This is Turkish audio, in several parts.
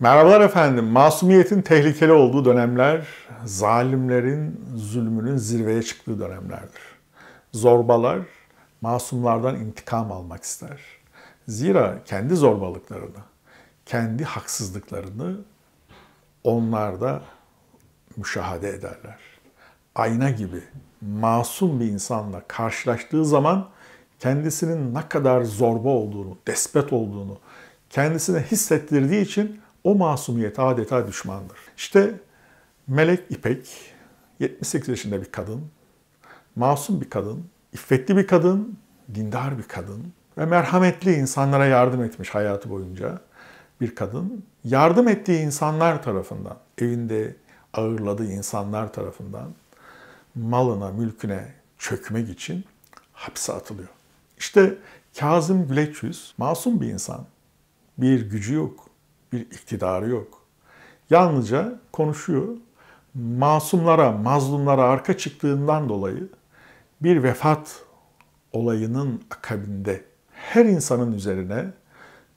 Merhabalar efendim. Masumiyetin tehlikeli olduğu dönemler, zalimlerin zulmünün zirveye çıktığı dönemlerdir. Zorbalar masumlardan intikam almak ister. Zira kendi zorbalıklarını, kendi haksızlıklarını onlar da müşahede ederler. Ayna gibi masum bir insanla karşılaştığı zaman kendisinin ne kadar zorba olduğunu, despet olduğunu kendisine hissettirdiği için o masumiyet adeta düşmandır. İşte Melek İpek, 78 yaşında bir kadın, masum bir kadın, iffetli bir kadın, dindar bir kadın ve merhametli insanlara yardım etmiş hayatı boyunca bir kadın. Yardım ettiği insanlar tarafından, evinde ağırladığı insanlar tarafından malına, mülküne çökmek için hapse atılıyor. İşte Kazım Güleçyüz masum bir insan. Bir gücü yok, bir iktidarı yok. Yalnızca konuşuyor. Masumlara, mazlumlara arka çıktığından dolayı bir vefat olayının akabinde her insanın üzerine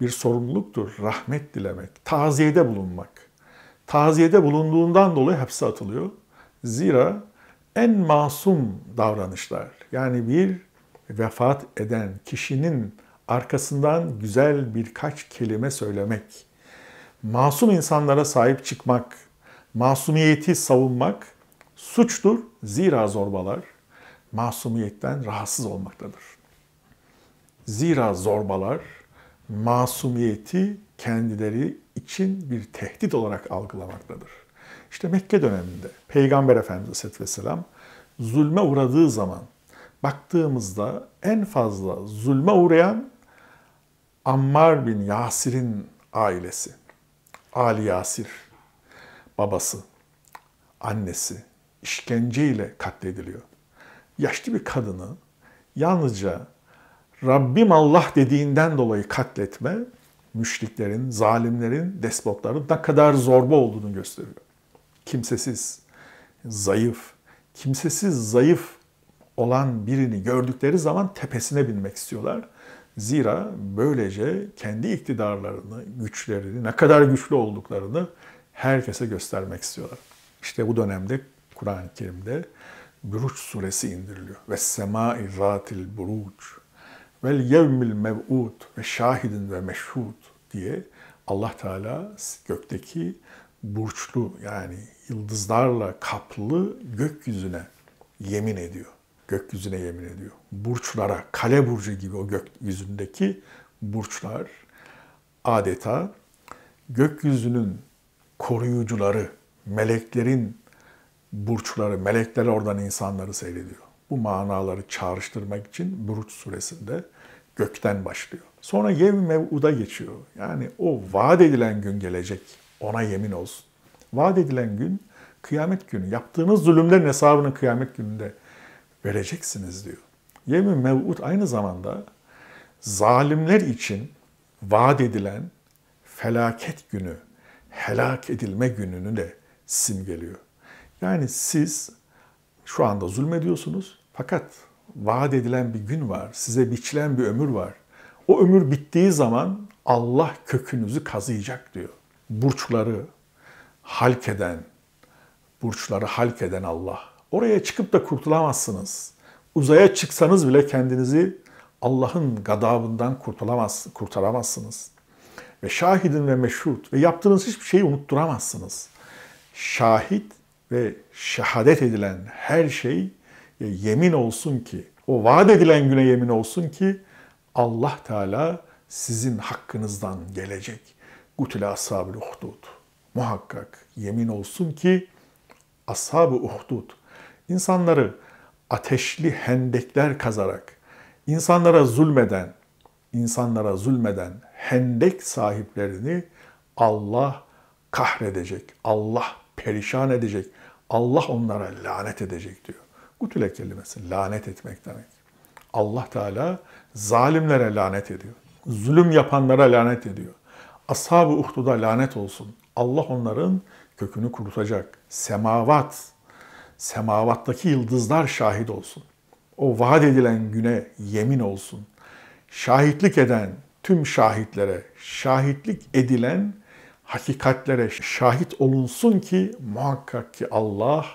bir sorumluluktur rahmet dilemek, taziyede bulunmak. Taziyede bulunduğundan dolayı hapse atılıyor. Zira en masum davranışlar yani bir vefat eden kişinin arkasından güzel birkaç kelime söylemek masum insanlara sahip çıkmak, masumiyeti savunmak suçtur. Zira zorbalar masumiyetten rahatsız olmaktadır. Zira zorbalar masumiyeti kendileri için bir tehdit olarak algılamaktadır. İşte Mekke döneminde Peygamber Efendimiz Aleyhisselatü Vesselam zulme uğradığı zaman baktığımızda en fazla zulme uğrayan Ammar bin Yasir'in ailesi. Ali Yasir, babası, annesi işkenceyle katlediliyor. Yaşlı bir kadını yalnızca Rabbim Allah dediğinden dolayı katletme müşriklerin, zalimlerin, despotların ne kadar zorba olduğunu gösteriyor. Kimsesiz, zayıf, kimsesiz zayıf olan birini gördükleri zaman tepesine binmek istiyorlar. Zira böylece kendi iktidarlarını, güçlerini, ne kadar güçlü olduklarını herkese göstermek istiyorlar. İşte bu dönemde Kur'an-ı Kerim'de Buruç suresi indiriliyor. Ve semai zatil buruç vel yevmil mev'ud ve şahidin ve meşhud diye Allah Teala gökteki burçlu yani yıldızlarla kaplı gökyüzüne yemin ediyor gökyüzüne yemin ediyor. Burçlara, kale burcu gibi o gökyüzündeki burçlar adeta gökyüzünün koruyucuları, meleklerin burçları, melekler oradan insanları seyrediyor. Bu manaları çağrıştırmak için Burç suresinde gökten başlıyor. Sonra yevmi mev'uda geçiyor. Yani o vaat edilen gün gelecek. Ona yemin olsun. Vaat edilen gün kıyamet günü. Yaptığınız zulümlerin hesabını kıyamet gününde vereceksiniz diyor. Yemin mev'ud aynı zamanda zalimler için vaat edilen felaket günü, helak edilme gününü de simgeliyor. Yani siz şu anda zulmediyorsunuz fakat vaat edilen bir gün var, size biçilen bir ömür var. O ömür bittiği zaman Allah kökünüzü kazıyacak diyor. Burçları halk eden, burçları halk eden Allah Oraya çıkıp da kurtulamazsınız. Uzaya çıksanız bile kendinizi Allah'ın gadabından kurtulamaz, kurtaramazsınız. Ve şahidin ve meşhut ve yaptığınız hiçbir şeyi unutturamazsınız. Şahit ve şehadet edilen her şey e, yemin olsun ki, o vaat edilen güne yemin olsun ki Allah Teala sizin hakkınızdan gelecek. Gutile ashab-ı Muhakkak yemin olsun ki ashab-ı uhdud insanları ateşli hendekler kazarak, insanlara zulmeden, insanlara zulmeden hendek sahiplerini Allah kahredecek, Allah perişan edecek, Allah onlara lanet edecek diyor. Gutüle kelimesi lanet etmek demek. Allah Teala zalimlere lanet ediyor. Zulüm yapanlara lanet ediyor. Ashab-ı Uhdud'a lanet olsun. Allah onların kökünü kurutacak. Semavat semavattaki yıldızlar şahit olsun. O vaat edilen güne yemin olsun. Şahitlik eden tüm şahitlere, şahitlik edilen hakikatlere şahit olunsun ki muhakkak ki Allah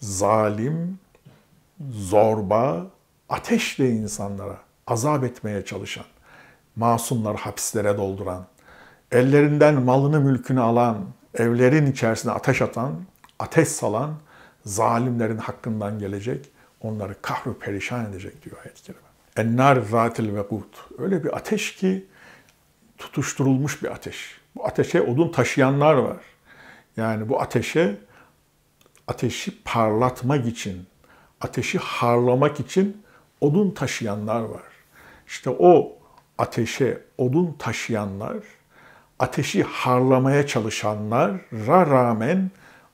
zalim, zorba, ateşle insanlara azap etmeye çalışan, masumları hapislere dolduran, ellerinden malını mülkünü alan, evlerin içerisine ateş atan, ateş salan zalimlerin hakkından gelecek, onları kahru perişan edecek diyor ayet-i kerime. Ennar zatil vegut. Öyle bir ateş ki tutuşturulmuş bir ateş. Bu ateşe odun taşıyanlar var. Yani bu ateşe ateşi parlatmak için, ateşi harlamak için odun taşıyanlar var. İşte o ateşe odun taşıyanlar, ateşi harlamaya çalışanlar çalışanlara rağmen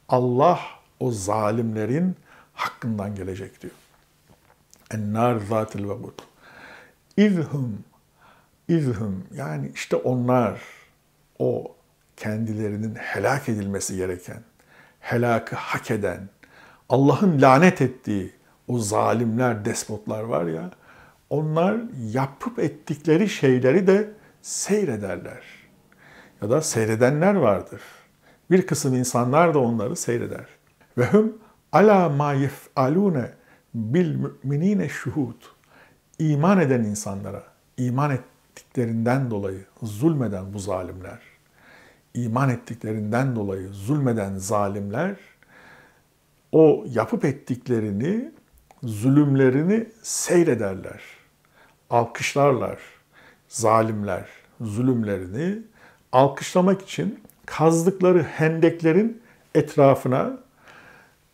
Allah o zalimlerin hakkından gelecek diyor. Ennar zatil vebud. İzhum, izhum yani işte onlar o kendilerinin helak edilmesi gereken, helakı hak eden, Allah'ın lanet ettiği o zalimler, despotlar var ya, onlar yapıp ettikleri şeyleri de seyrederler. Ya da seyredenler vardır. Bir kısım insanlar da onları seyreder ve hum ala ma yef'alune bil müminine şuhud. İman eden insanlara, iman ettiklerinden dolayı zulmeden bu zalimler, iman ettiklerinden dolayı zulmeden zalimler, o yapıp ettiklerini, zulümlerini seyrederler, alkışlarlar, zalimler, zulümlerini alkışlamak için kazdıkları hendeklerin etrafına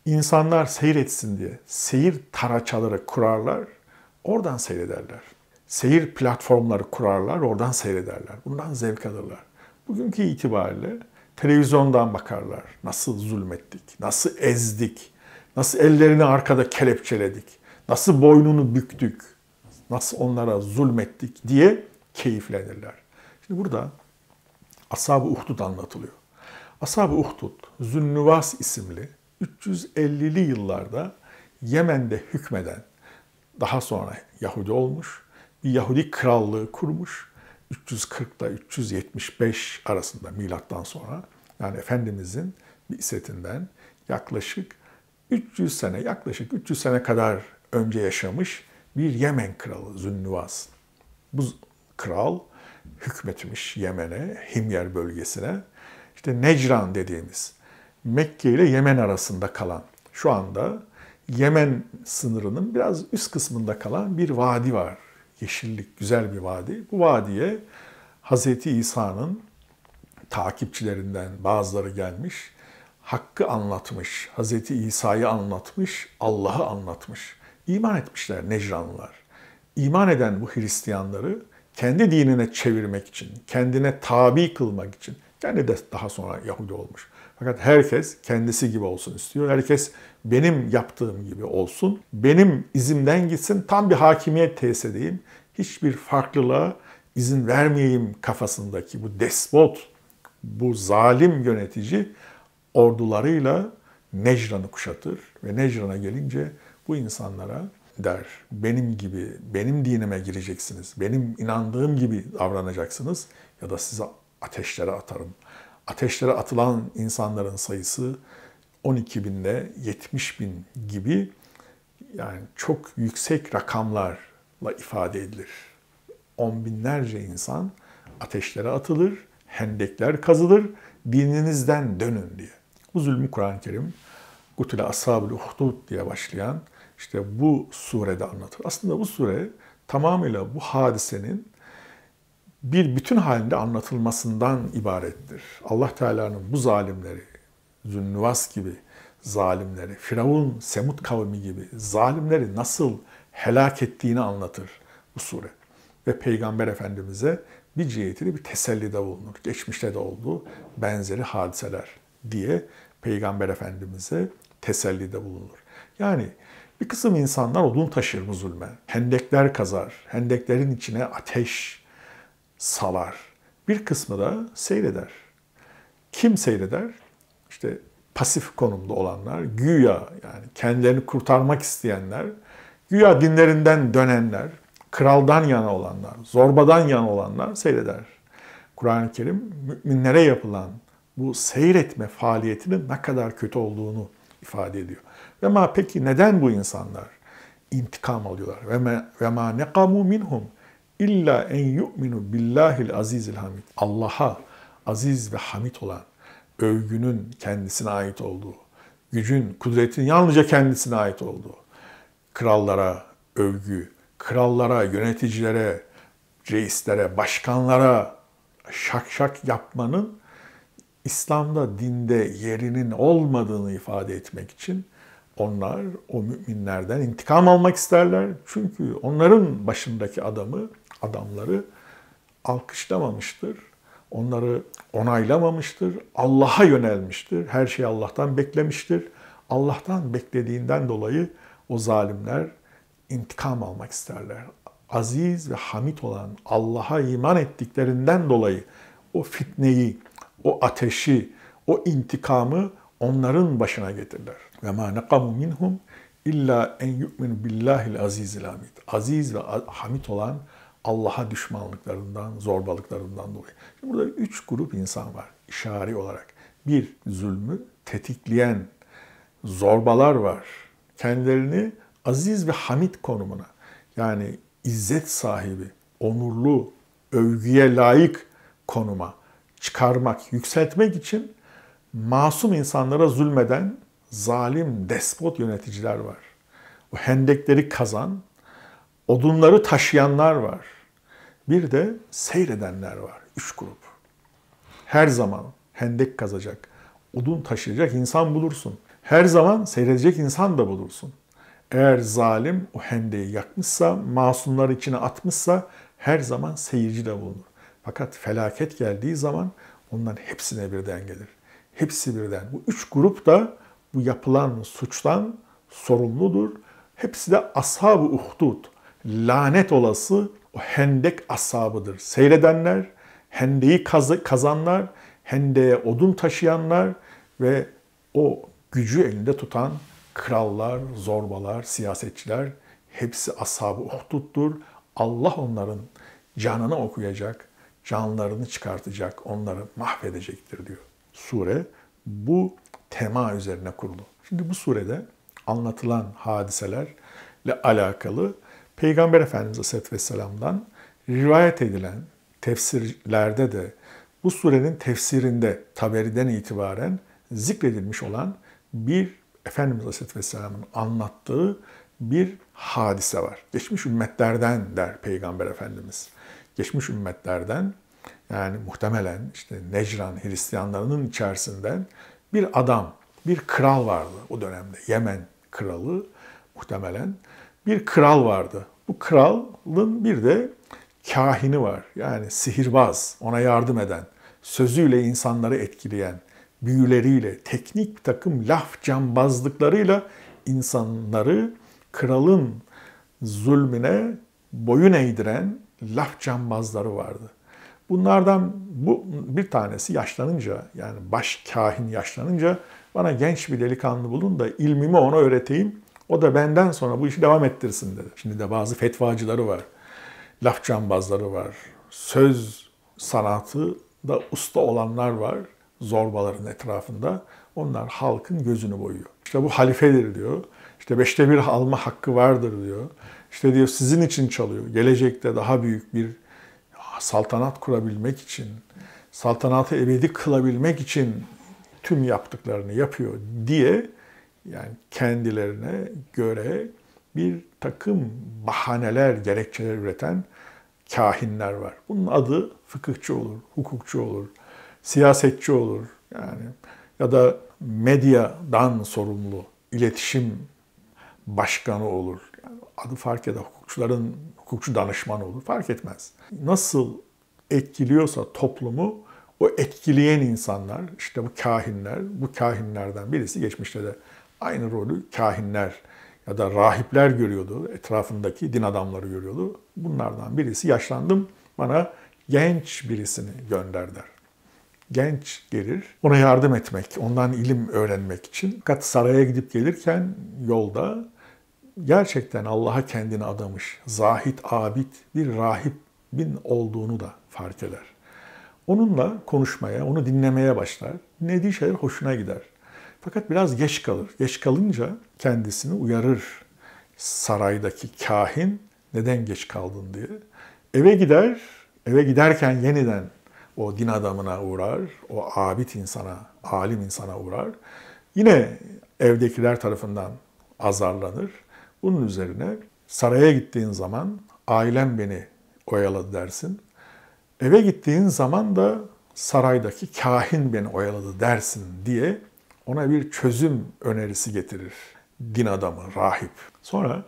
insanlar seyretsin diye seyir taraçaları kurarlar, oradan seyrederler. Seyir platformları kurarlar, oradan seyrederler. Bundan zevk alırlar. Bugünkü itibariyle televizyondan bakarlar. Nasıl zulmettik, nasıl ezdik, nasıl ellerini arkada kelepçeledik, nasıl boynunu büktük, nasıl onlara zulmettik diye keyiflenirler. Şimdi burada Ashab-ı Uhdud anlatılıyor. Ashab-ı Uhdud, Zünnüvas isimli 350'li yıllarda Yemen'de hükmeden daha sonra Yahudi olmuş bir Yahudi krallığı kurmuş. 340 ile 375 arasında milattan sonra yani Efendimizin bir isetinden yaklaşık 300 sene yaklaşık 300 sene kadar önce yaşamış bir Yemen kralı Zünnuvas. Bu kral hükmetmiş Yemen'e, Himyar bölgesine. İşte Necran dediğimiz Mekke ile Yemen arasında kalan, şu anda Yemen sınırının biraz üst kısmında kalan bir vadi var. Yeşillik, güzel bir vadi. Bu vadiye Hz. İsa'nın takipçilerinden bazıları gelmiş, hakkı anlatmış, Hz. İsa'yı anlatmış, Allah'ı anlatmış. İman etmişler Necranlılar. İman eden bu Hristiyanları kendi dinine çevirmek için, kendine tabi kılmak için, kendi de daha sonra Yahudi olmuş. Fakat herkes kendisi gibi olsun istiyor. Herkes benim yaptığım gibi olsun. Benim izimden gitsin. Tam bir hakimiyet tesis edeyim. Hiçbir farklılığa izin vermeyeyim kafasındaki bu despot, bu zalim yönetici ordularıyla Necran'ı kuşatır ve Necran'a gelince bu insanlara der. Benim gibi, benim dinime gireceksiniz. Benim inandığım gibi davranacaksınız ya da size ateşlere atarım ateşlere atılan insanların sayısı 12 binde 70 bin gibi yani çok yüksek rakamlarla ifade edilir. On binlerce insan ateşlere atılır, hendekler kazılır, dininizden dönün diye. Bu zulmü Kur'an-ı Kerim Gutile Ashab-ül Uhdud diye başlayan işte bu surede anlatır. Aslında bu sure tamamıyla bu hadisenin bir bütün halinde anlatılmasından ibarettir. Allah Teala'nın bu zalimleri, Zünnüvas gibi zalimleri, Firavun, Semut kavmi gibi zalimleri nasıl helak ettiğini anlatır bu sure. Ve Peygamber Efendimiz'e bir cihetiyle bir teselli de bulunur. Geçmişte de oldu benzeri hadiseler diye Peygamber Efendimiz'e teselli de bulunur. Yani bir kısım insanlar odun taşır bu zulme. Hendekler kazar. Hendeklerin içine ateş salar. Bir kısmı da seyreder. Kim seyreder? İşte pasif konumda olanlar, güya yani kendilerini kurtarmak isteyenler, güya dinlerinden dönenler, kraldan yana olanlar, zorbadan yana olanlar seyreder. Kur'an-ı Kerim müminlere yapılan bu seyretme faaliyetinin ne kadar kötü olduğunu ifade ediyor. Ve ma peki neden bu insanlar intikam alıyorlar? Ve ma, ve ma nekamu minhum. İlla en yu'minu billahil azizil hamid. Allah'a aziz ve hamid olan, övgünün kendisine ait olduğu, gücün, kudretin yalnızca kendisine ait olduğu, krallara övgü, krallara, yöneticilere, reislere, başkanlara şak şak yapmanın İslam'da, dinde yerinin olmadığını ifade etmek için onlar o müminlerden intikam almak isterler. Çünkü onların başındaki adamı adamları alkışlamamıştır. Onları onaylamamıştır. Allah'a yönelmiştir. Her şeyi Allah'tan beklemiştir. Allah'tan beklediğinden dolayı o zalimler intikam almak isterler. Aziz ve hamit olan Allah'a iman ettiklerinden dolayı o fitneyi, o ateşi, o intikamı onların başına getirirler. Ve ma nakamu minhum illa en yu'minu billahil azizil hamid. Aziz ve hamit olan Allah'a düşmanlıklarından, zorbalıklarından dolayı. Şimdi burada üç grup insan var işari olarak. Bir, zulmü tetikleyen zorbalar var. Kendilerini aziz ve hamit konumuna yani izzet sahibi, onurlu, övgüye layık konuma çıkarmak, yükseltmek için masum insanlara zulmeden zalim, despot yöneticiler var. O hendekleri kazan, odunları taşıyanlar var. Bir de seyredenler var. Üç grup. Her zaman hendek kazacak, odun taşıyacak insan bulursun. Her zaman seyredecek insan da bulursun. Eğer zalim o hendeyi yakmışsa, masumlar içine atmışsa her zaman seyirci de bulunur. Fakat felaket geldiği zaman onların hepsine birden gelir. Hepsi birden. Bu üç grup da bu yapılan suçtan sorumludur. Hepsi de ashab-ı uhdud, lanet olası o hendek asabıdır. Seyredenler, hendeyi kaz kazanlar, hendeye odun taşıyanlar ve o gücü elinde tutan krallar, zorbalar, siyasetçiler hepsi ashab-ı uhduddur. Allah onların canını okuyacak, canlarını çıkartacak, onları mahvedecektir diyor. Sure bu tema üzerine kurulu. Şimdi bu surede anlatılan hadiselerle alakalı Peygamber Efendimiz Aleyhisselatü Vesselam'dan rivayet edilen tefsirlerde de bu surenin tefsirinde Taberi'den itibaren zikredilmiş olan bir Efendimiz Aleyhisselatü Vesselam'ın anlattığı bir hadise var. Geçmiş ümmetlerden der Peygamber Efendimiz. Geçmiş ümmetlerden yani muhtemelen işte Necran Hristiyanlarının içerisinden bir adam, bir kral vardı o dönemde. Yemen kralı muhtemelen bir kral vardı. Bu kralın bir de kahini var. Yani sihirbaz, ona yardım eden, sözüyle insanları etkileyen, büyüleriyle, teknik bir takım laf cambazlıklarıyla insanları kralın zulmüne boyun eğdiren laf cambazları vardı. Bunlardan bu bir tanesi yaşlanınca yani baş kahin yaşlanınca bana genç bir delikanlı bulun da ilmimi ona öğreteyim o da benden sonra bu işi devam ettirsin dedi. Şimdi de bazı fetvacıları var. Laf cambazları var. Söz sanatı da usta olanlar var zorbaların etrafında. Onlar halkın gözünü boyuyor. İşte bu halifedir diyor. İşte beşte bir alma hakkı vardır diyor. İşte diyor sizin için çalıyor. Gelecekte daha büyük bir saltanat kurabilmek için, saltanatı ebedi kılabilmek için tüm yaptıklarını yapıyor diye yani kendilerine göre bir takım bahaneler, gerekçeler üreten kahinler var. Bunun adı fıkıhçı olur, hukukçu olur, siyasetçi olur yani ya da medyadan sorumlu iletişim başkanı olur. Yani adı fark eder. Hukukçuların hukukçu danışmanı olur. Fark etmez. Nasıl etkiliyorsa toplumu o etkileyen insanlar işte bu kahinler, bu kahinlerden birisi geçmişte de Aynı rolü kahinler ya da rahipler görüyordu. Etrafındaki din adamları görüyordu. Bunlardan birisi yaşlandım bana genç birisini gönder der. Genç gelir, ona yardım etmek, ondan ilim öğrenmek için. Fakat saraya gidip gelirken yolda gerçekten Allah'a kendini adamış, zahit, abid bir rahip bin olduğunu da fark eder. Onunla konuşmaya, onu dinlemeye başlar. Dinlediği şeyler hoşuna gider. Fakat biraz geç kalır. Geç kalınca kendisini uyarır saraydaki kahin neden geç kaldın diye. Eve gider, eve giderken yeniden o din adamına uğrar, o abid insana, alim insana uğrar. Yine evdekiler tarafından azarlanır. Bunun üzerine saraya gittiğin zaman ailem beni oyaladı dersin. Eve gittiğin zaman da saraydaki kahin beni oyaladı dersin diye ona bir çözüm önerisi getirir din adamı, rahip. Sonra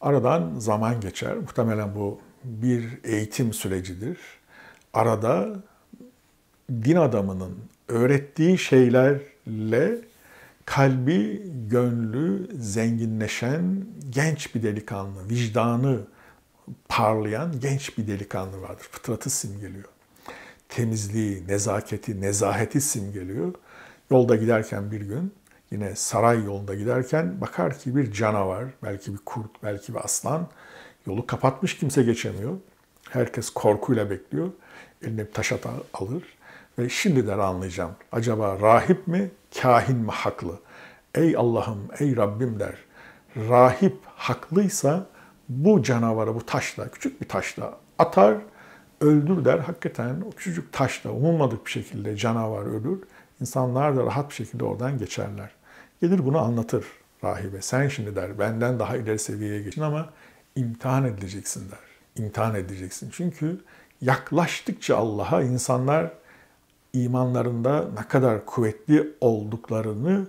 aradan zaman geçer. Muhtemelen bu bir eğitim sürecidir. Arada din adamının öğrettiği şeylerle kalbi, gönlü zenginleşen genç bir delikanlı, vicdanı parlayan genç bir delikanlı vardır. Fıtratı simgeliyor. Temizliği, nezaketi, nezaheti simgeliyor. Yolda giderken bir gün yine saray yolunda giderken bakar ki bir canavar, belki bir kurt, belki bir aslan yolu kapatmış kimse geçemiyor. Herkes korkuyla bekliyor. Eline bir taş atar, alır ve şimdiden anlayacağım. Acaba rahip mi, kahin mi haklı? Ey Allah'ım, ey Rabbim der. Rahip haklıysa bu canavara bu taşla, küçük bir taşla atar, öldür der. Hakikaten o küçücük taşla umulmadık bir şekilde canavar ölür İnsanlar da rahat bir şekilde oradan geçerler. Gelir bunu anlatır rahibe. Sen şimdi der benden daha ileri seviyeye geçin ama imtihan edileceksin der. İmtihan edileceksin. Çünkü yaklaştıkça Allah'a insanlar imanlarında ne kadar kuvvetli olduklarını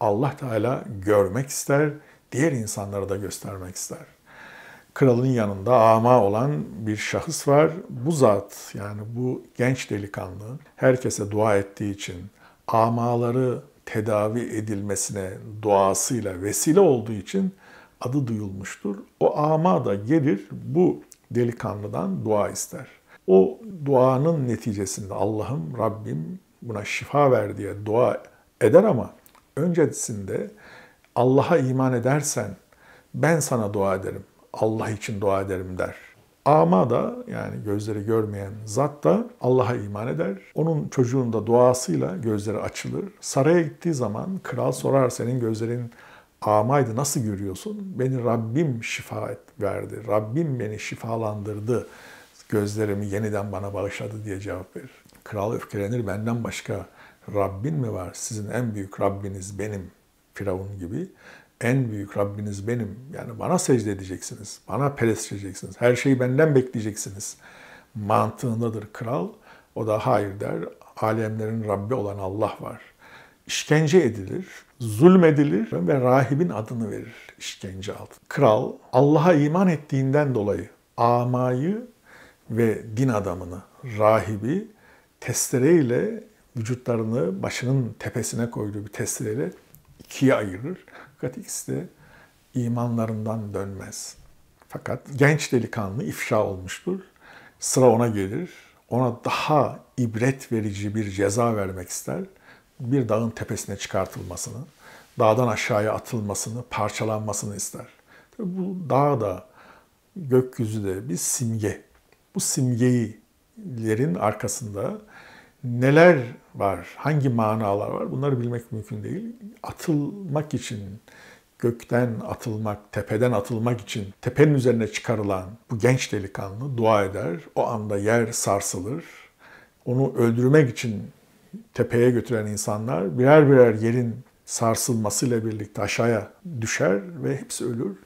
Allah Teala görmek ister, diğer insanlara da göstermek ister. Kralın yanında ama olan bir şahıs var. Bu zat yani bu genç delikanlı herkese dua ettiği için, amaları tedavi edilmesine duasıyla vesile olduğu için adı duyulmuştur. O ama da gelir bu delikanlıdan dua ister. O duanın neticesinde Allah'ım Rabbim buna şifa ver diye dua eder ama öncesinde Allah'a iman edersen ben sana dua ederim, Allah için dua ederim der. Ama da yani gözleri görmeyen zat da Allah'a iman eder. Onun çocuğun da duasıyla gözleri açılır. Saraya gittiği zaman kral sorar senin gözlerin amaydı nasıl görüyorsun? Beni Rabbim şifa et, verdi. Rabbim beni şifalandırdı. Gözlerimi yeniden bana bağışladı diye cevap verir. Kral öfkelenir benden başka Rabbin mi var? Sizin en büyük Rabbiniz benim Firavun gibi en büyük Rabbiniz benim. Yani bana secde edeceksiniz, bana pelesleyeceksiniz, her şeyi benden bekleyeceksiniz mantığındadır kral. O da hayır der, alemlerin Rabbi olan Allah var. İşkence edilir, zulmedilir ve rahibin adını verir işkence altı. Kral Allah'a iman ettiğinden dolayı amayı ve din adamını, rahibi testereyle vücutlarını başının tepesine koyduğu bir testereyle ikiye ayırır. Fakat ikisi de imanlarından dönmez. Fakat genç delikanlı ifşa olmuştur. Sıra ona gelir. Ona daha ibret verici bir ceza vermek ister. Bir dağın tepesine çıkartılmasını, dağdan aşağıya atılmasını, parçalanmasını ister. Tabii bu dağ da gökyüzü de bir simge. Bu simgeyi arkasında neler var, hangi manalar var bunları bilmek mümkün değil. Atılmak için, gökten atılmak, tepeden atılmak için tepenin üzerine çıkarılan bu genç delikanlı dua eder. O anda yer sarsılır. Onu öldürmek için tepeye götüren insanlar birer birer yerin sarsılmasıyla birlikte aşağıya düşer ve hepsi ölür.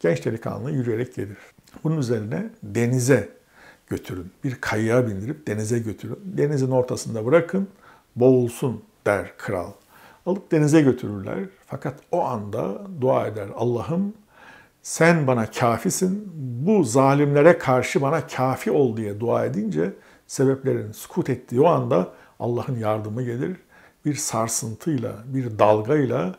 Genç delikanlı yürüyerek gelir. Bunun üzerine denize götürün. Bir kayığa bindirip denize götürün. Denizin ortasında bırakın, boğulsun der kral. Alıp denize götürürler. Fakat o anda dua eder Allah'ım sen bana kafisin, bu zalimlere karşı bana kafi ol diye dua edince sebeplerin sukut ettiği o anda Allah'ın yardımı gelir. Bir sarsıntıyla, bir dalgayla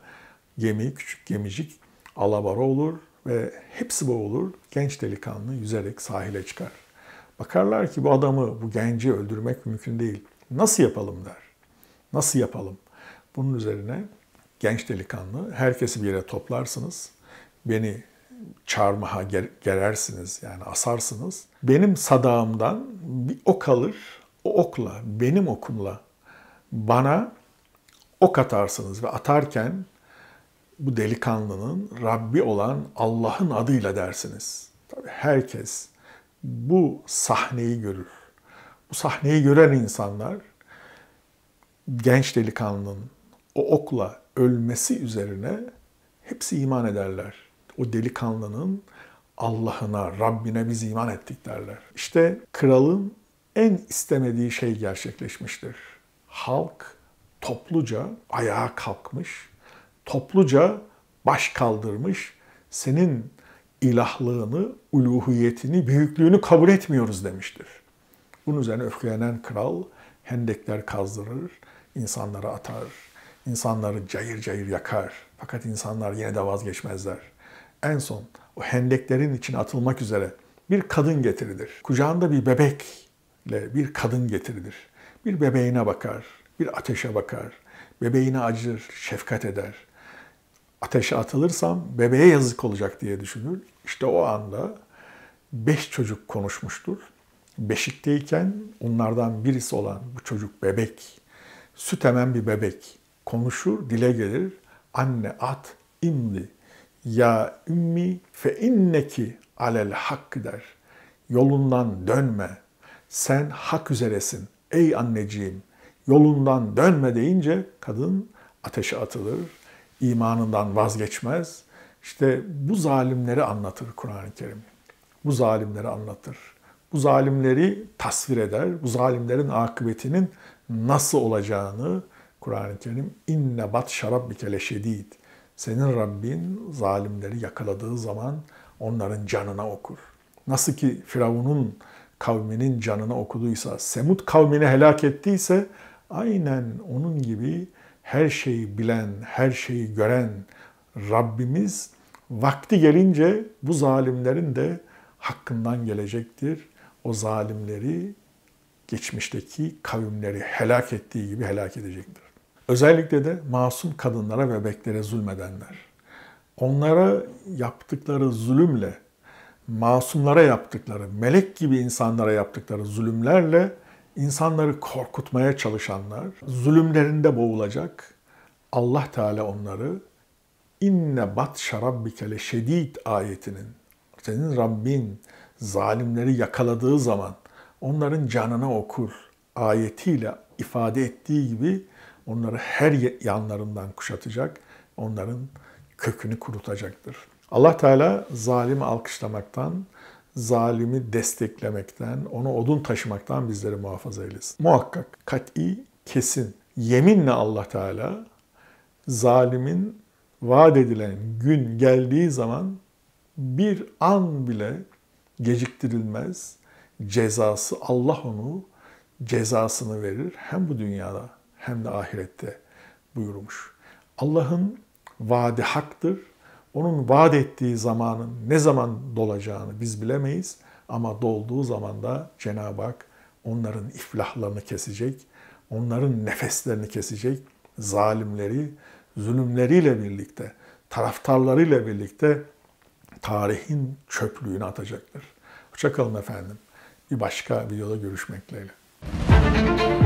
gemi, küçük gemicik alabora olur ve hepsi boğulur. Genç delikanlı yüzerek sahile çıkar. Bakarlar ki bu adamı, bu genci öldürmek mümkün değil. Nasıl yapalım der. Nasıl yapalım? Bunun üzerine genç delikanlı herkesi bir yere toplarsınız. Beni çarmıha ger- gerersiniz yani asarsınız. Benim sadağımdan bir ok alır, o okla, benim okumla bana ok atarsınız ve atarken bu delikanlının Rabbi olan Allah'ın adıyla dersiniz. Tabii herkes bu sahneyi görür. Bu sahneyi gören insanlar genç delikanlının o okla ölmesi üzerine hepsi iman ederler. O delikanlının Allah'ına, Rabbine biz iman ettik derler. İşte kralın en istemediği şey gerçekleşmiştir. Halk topluca ayağa kalkmış, topluca baş kaldırmış, senin ilahlığını, uluhiyetini, büyüklüğünü kabul etmiyoruz demiştir. Bunun üzerine öfkelenen kral hendekler kazdırır, insanları atar, insanları cayır cayır yakar. Fakat insanlar yine de vazgeçmezler. En son o hendeklerin içine atılmak üzere bir kadın getirilir. Kucağında bir bebekle bir kadın getirilir. Bir bebeğine bakar, bir ateşe bakar. Bebeğine acır, şefkat eder ateşe atılırsam bebeğe yazık olacak diye düşünür. İşte o anda beş çocuk konuşmuştur. Beşikteyken onlardan birisi olan bu çocuk bebek, süt emen bir bebek konuşur, dile gelir. Anne at imdi ya ümmi fe inneki alel hak der. Yolundan dönme. Sen hak üzeresin. Ey anneciğim yolundan dönme deyince kadın ateşe atılır imanından vazgeçmez. İşte bu zalimleri anlatır Kur'an-ı Kerim. Bu zalimleri anlatır. Bu zalimleri tasvir eder. Bu zalimlerin akıbetinin nasıl olacağını Kur'an-ı Kerim inne bat şarab bikele şedid. Senin Rabbin zalimleri yakaladığı zaman onların canına okur. Nasıl ki Firavun'un kavminin canına okuduysa, Semut kavmini helak ettiyse aynen onun gibi her şeyi bilen, her şeyi gören Rabbimiz vakti gelince bu zalimlerin de hakkından gelecektir. O zalimleri geçmişteki kavimleri helak ettiği gibi helak edecektir. Özellikle de masum kadınlara ve bebeklere zulmedenler. Onlara yaptıkları zulümle, masumlara yaptıkları, melek gibi insanlara yaptıkları zulümlerle insanları korkutmaya çalışanlar zulümlerinde boğulacak. Allah Teala onları inne batşa rabbike le şedid ayetinin senin Rabbin zalimleri yakaladığı zaman onların canına okur ayetiyle ifade ettiği gibi onları her yanlarından kuşatacak, onların kökünü kurutacaktır. Allah Teala zalimi alkışlamaktan, zalimi desteklemekten, onu odun taşımaktan bizleri muhafaza eylesin. Muhakkak, kat'i, kesin, yeminle Allah Teala zalimin vaat edilen gün geldiği zaman bir an bile geciktirilmez. Cezası Allah onu cezasını verir hem bu dünyada hem de ahirette buyurmuş. Allah'ın vaadi haktır onun vaat ettiği zamanın ne zaman dolacağını biz bilemeyiz ama dolduğu zaman da Cenab-ı Hak onların iflahlarını kesecek, onların nefeslerini kesecek, zalimleri, zulümleriyle birlikte, taraftarlarıyla birlikte tarihin çöplüğünü atacaktır. Hoşçakalın efendim. Bir başka videoda görüşmek dileğiyle. Müzik